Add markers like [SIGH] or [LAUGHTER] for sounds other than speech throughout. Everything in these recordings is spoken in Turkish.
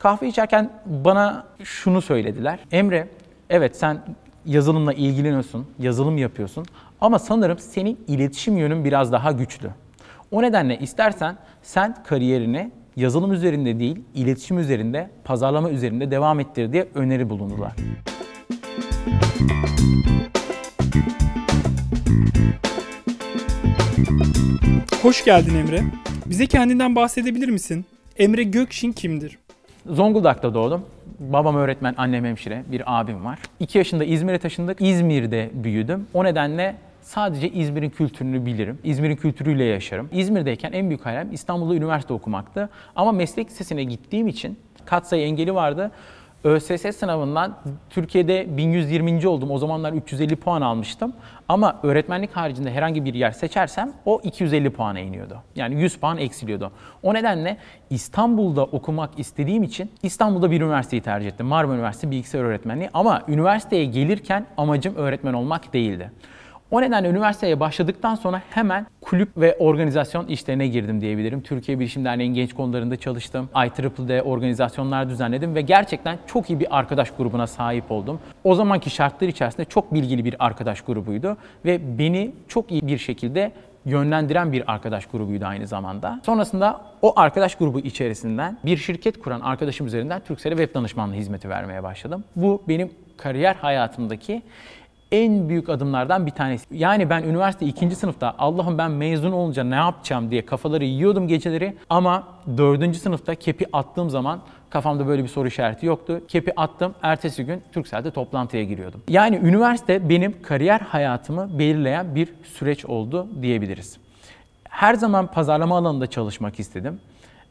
Kahve içerken bana şunu söylediler. Emre, evet sen yazılımla ilgileniyorsun, yazılım yapıyorsun ama sanırım senin iletişim yönün biraz daha güçlü. O nedenle istersen sen kariyerini yazılım üzerinde değil, iletişim üzerinde, pazarlama üzerinde devam ettir diye öneri bulundular. Hoş geldin Emre. Bize kendinden bahsedebilir misin? Emre Gökşin kimdir? Zonguldak'ta doğdum. Babam öğretmen, annem hemşire, bir abim var. 2 yaşında İzmir'e taşındık. İzmir'de büyüdüm. O nedenle Sadece İzmir'in kültürünü bilirim. İzmir'in kültürüyle yaşarım. İzmir'deyken en büyük hayalim İstanbul'da üniversite okumaktı. Ama meslek lisesine gittiğim için katsayı engeli vardı. ÖSS sınavından Türkiye'de 1120. oldum. O zamanlar 350 puan almıştım. Ama öğretmenlik haricinde herhangi bir yer seçersem o 250 puana iniyordu. Yani 100 puan eksiliyordu. O nedenle İstanbul'da okumak istediğim için İstanbul'da bir üniversiteyi tercih ettim. Marmara Üniversitesi Bilgisayar Öğretmenliği. Ama üniversiteye gelirken amacım öğretmen olmak değildi. O nedenle üniversiteye başladıktan sonra hemen kulüp ve organizasyon işlerine girdim diyebilirim. Türkiye Bilişim Derneği'nin genç konularında çalıştım. IEEE'de organizasyonlar düzenledim ve gerçekten çok iyi bir arkadaş grubuna sahip oldum. O zamanki şartlar içerisinde çok bilgili bir arkadaş grubuydu ve beni çok iyi bir şekilde yönlendiren bir arkadaş grubuydu aynı zamanda. Sonrasında o arkadaş grubu içerisinden bir şirket kuran arkadaşım üzerinden Türksel'e web danışmanlığı hizmeti vermeye başladım. Bu benim kariyer hayatımdaki en büyük adımlardan bir tanesi. Yani ben üniversite ikinci sınıfta Allah'ım ben mezun olunca ne yapacağım diye kafaları yiyordum geceleri ama dördüncü sınıfta kepi attığım zaman kafamda böyle bir soru işareti yoktu. Kepi attım, ertesi gün Turkcell'de toplantıya giriyordum. Yani üniversite benim kariyer hayatımı belirleyen bir süreç oldu diyebiliriz. Her zaman pazarlama alanında çalışmak istedim.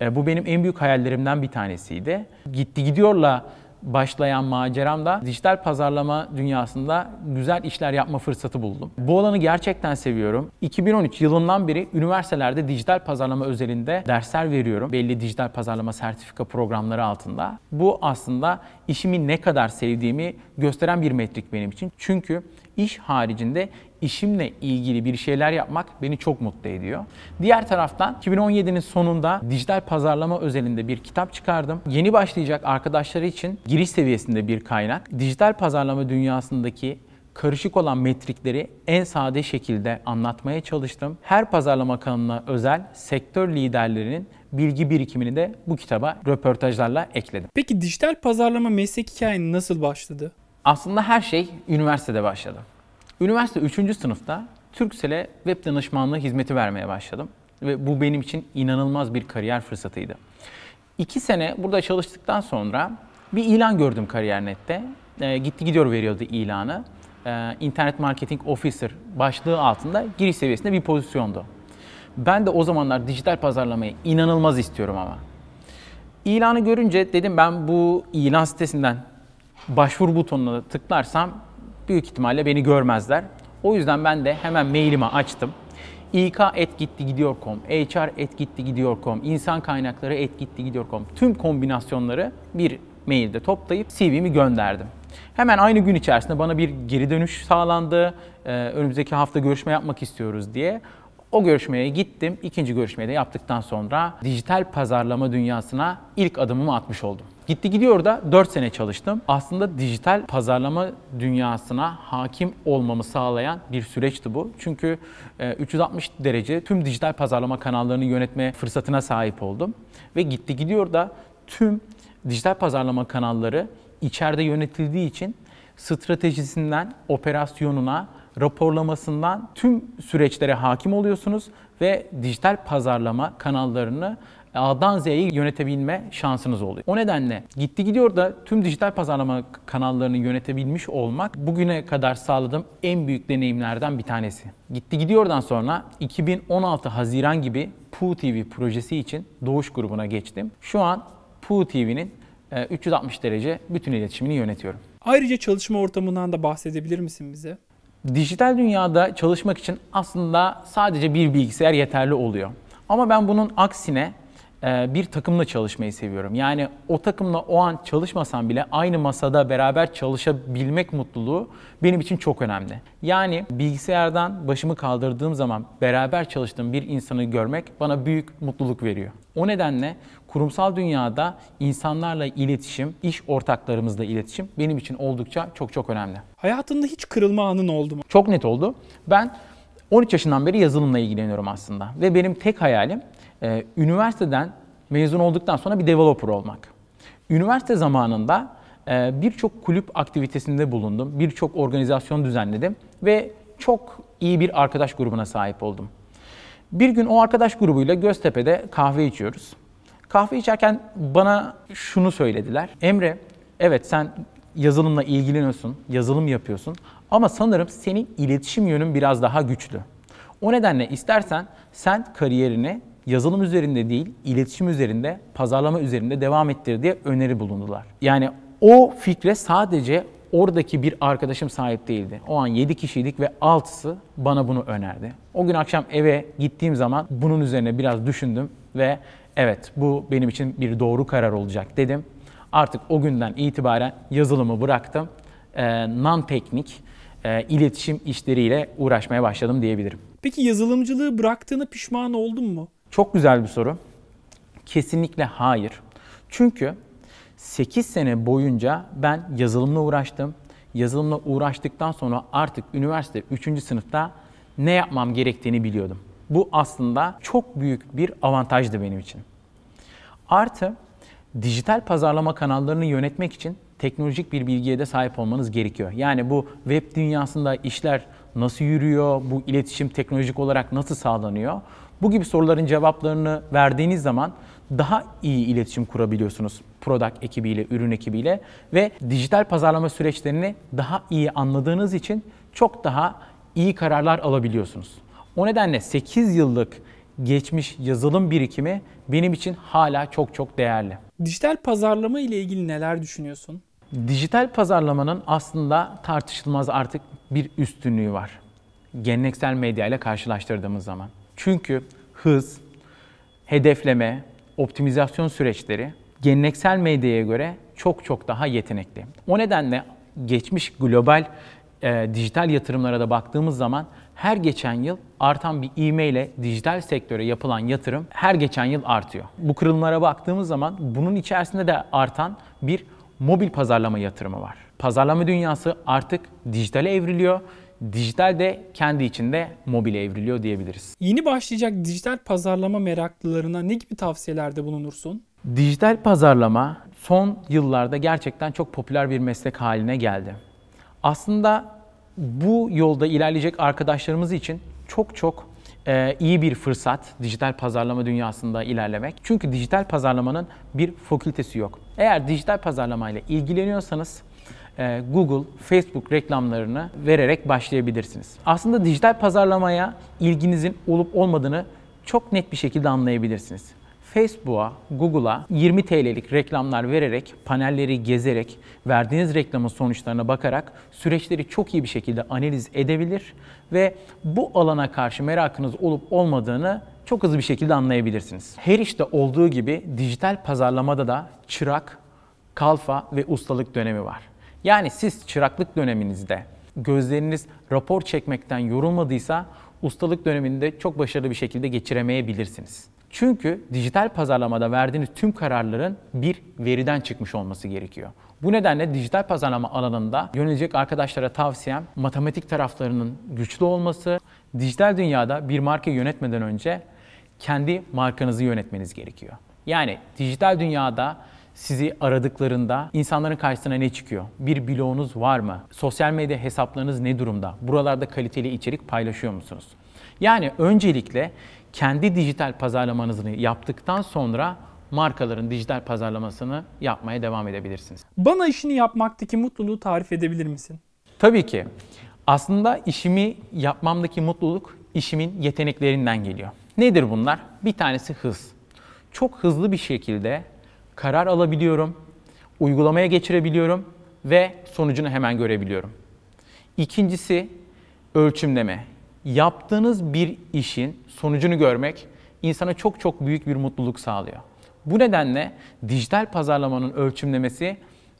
E, bu benim en büyük hayallerimden bir tanesiydi. Gitti gidiyorla başlayan maceramda dijital pazarlama dünyasında güzel işler yapma fırsatı buldum. Bu alanı gerçekten seviyorum. 2013 yılından beri üniversitelerde dijital pazarlama özelinde dersler veriyorum. Belli dijital pazarlama sertifika programları altında. Bu aslında işimi ne kadar sevdiğimi gösteren bir metrik benim için. Çünkü iş haricinde işimle ilgili bir şeyler yapmak beni çok mutlu ediyor. Diğer taraftan 2017'nin sonunda dijital pazarlama özelinde bir kitap çıkardım. Yeni başlayacak arkadaşları için giriş seviyesinde bir kaynak. Dijital pazarlama dünyasındaki karışık olan metrikleri en sade şekilde anlatmaya çalıştım. Her pazarlama kanalına özel sektör liderlerinin bilgi birikimini de bu kitaba röportajlarla ekledim. Peki dijital pazarlama meslek hikayen nasıl başladı? Aslında her şey üniversitede başladı. Üniversite 3. sınıfta Türksel'e web danışmanlığı hizmeti vermeye başladım. Ve bu benim için inanılmaz bir kariyer fırsatıydı. İki sene burada çalıştıktan sonra bir ilan gördüm Kariyer.net'te. E, gitti gidiyor veriyordu ilanı. E, Internet Marketing Officer başlığı altında giriş seviyesinde bir pozisyondu. Ben de o zamanlar dijital pazarlamayı inanılmaz istiyorum ama. İlanı görünce dedim ben bu ilan sitesinden başvuru butonuna tıklarsam büyük ihtimalle beni görmezler. O yüzden ben de hemen mailimi açtım. et et gitti gidiyor.com, HR gitti gidiyor.com, insan kaynakları et gitti gidiyor.com. tüm kombinasyonları bir mailde toplayıp CV'mi gönderdim. Hemen aynı gün içerisinde bana bir geri dönüş sağlandı. Ee, önümüzdeki hafta görüşme yapmak istiyoruz diye. O görüşmeye gittim. İkinci görüşmeyi de yaptıktan sonra dijital pazarlama dünyasına ilk adımımı atmış oldum. Gitti gidiyor da 4 sene çalıştım. Aslında dijital pazarlama dünyasına hakim olmamı sağlayan bir süreçti bu. Çünkü 360 e, derece tüm dijital pazarlama kanallarını yönetme fırsatına sahip oldum. Ve gitti gidiyor da tüm dijital pazarlama kanalları içeride yönetildiği için stratejisinden operasyonuna, raporlamasından tüm süreçlere hakim oluyorsunuz ve dijital pazarlama kanallarını A'dan Z'yi yönetebilme şansınız oluyor. O nedenle gitti gidiyor da tüm dijital pazarlama kanallarını yönetebilmiş olmak bugüne kadar sağladığım en büyük deneyimlerden bir tanesi. Gitti gidiyordan sonra 2016 Haziran gibi Poo TV projesi için Doğuş grubuna geçtim. Şu an Poo TV'nin 360 e, derece bütün iletişimini yönetiyorum. Ayrıca çalışma ortamından da bahsedebilir misin bize? Dijital dünyada çalışmak için aslında sadece bir bilgisayar yeterli oluyor. Ama ben bunun aksine e, bir takımla çalışmayı seviyorum. Yani o takımla o an çalışmasam bile aynı masada beraber çalışabilmek mutluluğu benim için çok önemli. Yani bilgisayardan başımı kaldırdığım zaman beraber çalıştığım bir insanı görmek bana büyük mutluluk veriyor. O nedenle kurumsal dünyada insanlarla iletişim, iş ortaklarımızla iletişim benim için oldukça çok çok önemli. Hayatında hiç kırılma anın oldu mu? Çok net oldu. Ben 13 yaşından beri yazılımla ilgileniyorum aslında ve benim tek hayalim e, üniversiteden mezun olduktan sonra bir developer olmak. Üniversite zamanında e, birçok kulüp aktivitesinde bulundum, birçok organizasyon düzenledim ve çok iyi bir arkadaş grubuna sahip oldum. Bir gün o arkadaş grubuyla Göztepe'de kahve içiyoruz. Kahve içerken bana şunu söylediler. Emre, evet sen yazılımla ilgileniyorsun, yazılım yapıyorsun ama sanırım senin iletişim yönün biraz daha güçlü. O nedenle istersen sen kariyerini yazılım üzerinde değil, iletişim üzerinde, pazarlama üzerinde devam ettir diye öneri bulundular. Yani o fikre sadece oradaki bir arkadaşım sahip değildi. O an 7 kişiydik ve 6'sı bana bunu önerdi. O gün akşam eve gittiğim zaman bunun üzerine biraz düşündüm ve evet bu benim için bir doğru karar olacak dedim. Artık o günden itibaren yazılımı bıraktım. E, ee, non teknik e, iletişim işleriyle uğraşmaya başladım diyebilirim. Peki yazılımcılığı bıraktığını pişman oldun mu? Çok güzel bir soru. Kesinlikle hayır. Çünkü 8 sene boyunca ben yazılımla uğraştım. Yazılımla uğraştıktan sonra artık üniversite 3. sınıfta ne yapmam gerektiğini biliyordum. Bu aslında çok büyük bir avantajdı benim için. Artı dijital pazarlama kanallarını yönetmek için teknolojik bir bilgiye de sahip olmanız gerekiyor. Yani bu web dünyasında işler nasıl yürüyor, bu iletişim teknolojik olarak nasıl sağlanıyor? Bu gibi soruların cevaplarını verdiğiniz zaman daha iyi iletişim kurabiliyorsunuz product ekibiyle, ürün ekibiyle ve dijital pazarlama süreçlerini daha iyi anladığınız için çok daha iyi kararlar alabiliyorsunuz. O nedenle 8 yıllık geçmiş yazılım birikimi benim için hala çok çok değerli. Dijital pazarlama ile ilgili neler düşünüyorsun? Dijital pazarlamanın aslında tartışılmaz artık bir üstünlüğü var. Geleneksel medya ile karşılaştırdığımız zaman. Çünkü hız, hedefleme, optimizasyon süreçleri geleneksel medyaya göre çok çok daha yetenekli. O nedenle geçmiş global e, dijital yatırımlara da baktığımız zaman her geçen yıl artan bir ivme ile dijital sektöre yapılan yatırım her geçen yıl artıyor. Bu kırılımlara baktığımız zaman bunun içerisinde de artan bir mobil pazarlama yatırımı var. Pazarlama dünyası artık dijitale evriliyor dijital de kendi içinde mobile evriliyor diyebiliriz. Yeni başlayacak dijital pazarlama meraklılarına ne gibi tavsiyelerde bulunursun? Dijital pazarlama son yıllarda gerçekten çok popüler bir meslek haline geldi. Aslında bu yolda ilerleyecek arkadaşlarımız için çok çok e, iyi bir fırsat dijital pazarlama dünyasında ilerlemek. Çünkü dijital pazarlamanın bir fakültesi yok. Eğer dijital pazarlama ile ilgileniyorsanız e, Google, Facebook reklamlarını vererek başlayabilirsiniz. Aslında dijital pazarlamaya ilginizin olup olmadığını çok net bir şekilde anlayabilirsiniz. Facebook'a, Google'a 20 TL'lik reklamlar vererek, panelleri gezerek, verdiğiniz reklamın sonuçlarına bakarak süreçleri çok iyi bir şekilde analiz edebilir ve bu alana karşı merakınız olup olmadığını çok hızlı bir şekilde anlayabilirsiniz. Her işte olduğu gibi dijital pazarlamada da çırak, kalfa ve ustalık dönemi var. Yani siz çıraklık döneminizde gözleriniz rapor çekmekten yorulmadıysa ustalık döneminde çok başarılı bir şekilde geçiremeyebilirsiniz. Çünkü dijital pazarlamada verdiğiniz tüm kararların bir veriden çıkmış olması gerekiyor. Bu nedenle dijital pazarlama alanında yönelecek arkadaşlara tavsiyem matematik taraflarının güçlü olması. Dijital dünyada bir marka yönetmeden önce kendi markanızı yönetmeniz gerekiyor. Yani dijital dünyada sizi aradıklarında insanların karşısına ne çıkıyor? Bir bloğunuz var mı? Sosyal medya hesaplarınız ne durumda? Buralarda kaliteli içerik paylaşıyor musunuz? Yani öncelikle kendi dijital pazarlamanızı yaptıktan sonra markaların dijital pazarlamasını yapmaya devam edebilirsiniz. Bana işini yapmaktaki mutluluğu tarif edebilir misin? Tabii ki. Aslında işimi yapmamdaki mutluluk işimin yeteneklerinden geliyor. Nedir bunlar? Bir tanesi hız. Çok hızlı bir şekilde karar alabiliyorum, uygulamaya geçirebiliyorum ve sonucunu hemen görebiliyorum. İkincisi ölçümleme. Yaptığınız bir işin sonucunu görmek insana çok çok büyük bir mutluluk sağlıyor. Bu nedenle dijital pazarlamanın ölçümlemesi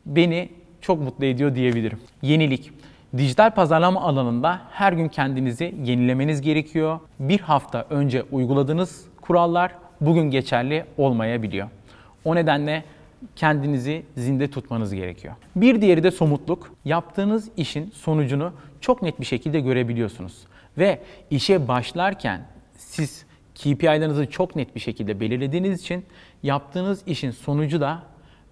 beni çok mutlu ediyor diyebilirim. Yenilik. Dijital pazarlama alanında her gün kendinizi yenilemeniz gerekiyor. Bir hafta önce uyguladığınız kurallar bugün geçerli olmayabiliyor. O nedenle kendinizi zinde tutmanız gerekiyor. Bir diğeri de somutluk. Yaptığınız işin sonucunu çok net bir şekilde görebiliyorsunuz. Ve işe başlarken siz KPI'larınızı çok net bir şekilde belirlediğiniz için yaptığınız işin sonucu da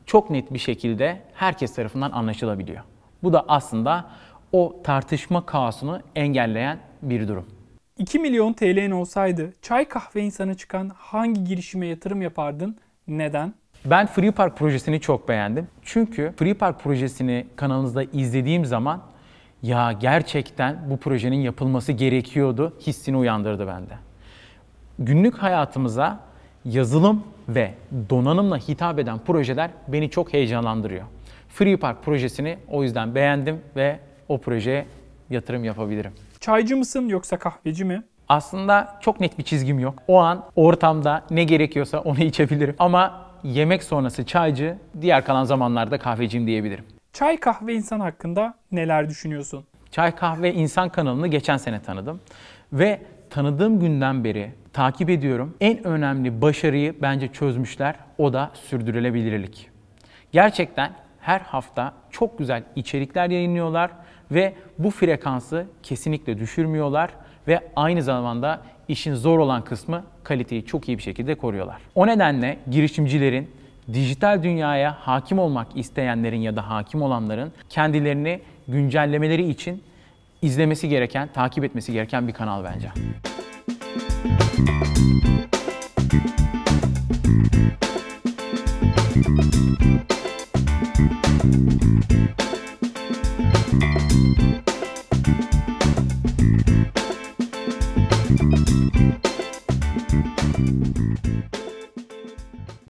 çok net bir şekilde herkes tarafından anlaşılabiliyor. Bu da aslında o tartışma kaosunu engelleyen bir durum. 2 milyon TL'n olsaydı çay kahve insana çıkan hangi girişime yatırım yapardın? Neden? Ben Free Park projesini çok beğendim. Çünkü Free Park projesini kanalınızda izlediğim zaman ya gerçekten bu projenin yapılması gerekiyordu hissini uyandırdı bende. Günlük hayatımıza yazılım ve donanımla hitap eden projeler beni çok heyecanlandırıyor. Free Park projesini o yüzden beğendim ve o projeye yatırım yapabilirim. Çaycı mısın yoksa kahveci mi? Aslında çok net bir çizgim yok. O an ortamda ne gerekiyorsa onu [LAUGHS] içebilirim. Ama yemek sonrası çaycı, diğer kalan zamanlarda kahveciyim diyebilirim. Çay kahve insan hakkında neler düşünüyorsun? Çay kahve insan kanalını geçen sene tanıdım ve tanıdığım günden beri takip ediyorum. En önemli başarıyı bence çözmüşler. O da sürdürülebilirlik. Gerçekten her hafta çok güzel içerikler yayınlıyorlar ve bu frekansı kesinlikle düşürmüyorlar ve aynı zamanda işin zor olan kısmı kaliteyi çok iyi bir şekilde koruyorlar. O nedenle girişimcilerin dijital dünyaya hakim olmak isteyenlerin ya da hakim olanların kendilerini güncellemeleri için izlemesi gereken, takip etmesi gereken bir kanal bence. Müzik